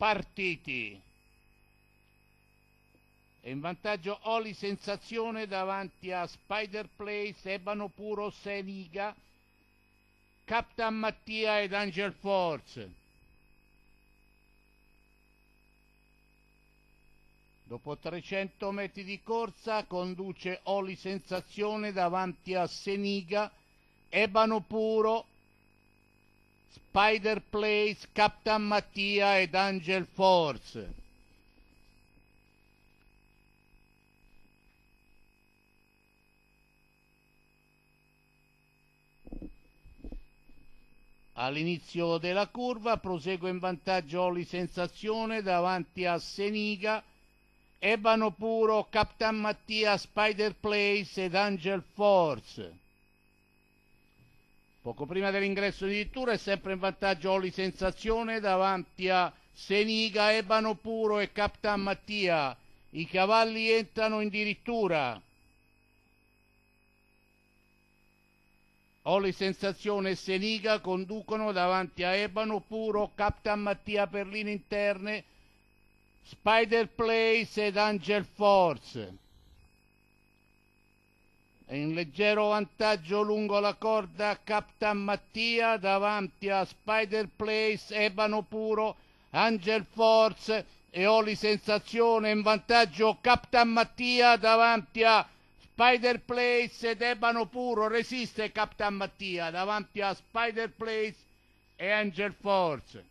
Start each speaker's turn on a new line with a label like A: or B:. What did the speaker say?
A: partiti. È in vantaggio Oli Sensazione davanti a Spider Place, Ebano Puro, Seniga, Captain Mattia ed Angel Force. Dopo 300 metri di corsa conduce Oli Sensazione davanti a Seniga, Ebano Puro, Spider Place, Captain Mattia ed Angel Force. All'inizio della curva prosegue in vantaggio Oli Sensazione davanti a Seniga, Ebano Puro, Captain Mattia, Spider Place ed Angel Force. Poco prima dell'ingresso di Dittura è sempre in vantaggio Oli Sensazione davanti a Seniga, Ebano Puro e Captain Mattia. I cavalli entrano in dirittura. Oli Sensazione e Seniga conducono davanti a Ebano Puro, Captain Mattia per linee interne, Spider Place ed Angel Force. È in leggero vantaggio lungo la corda Captain Mattia davanti a Spider Place, Ebano Puro, Angel Force e Oli Sensazione. In vantaggio Captain Mattia davanti a Spider Place ed Ebano Puro. Resiste Captain Mattia davanti a Spider Place e Angel Force.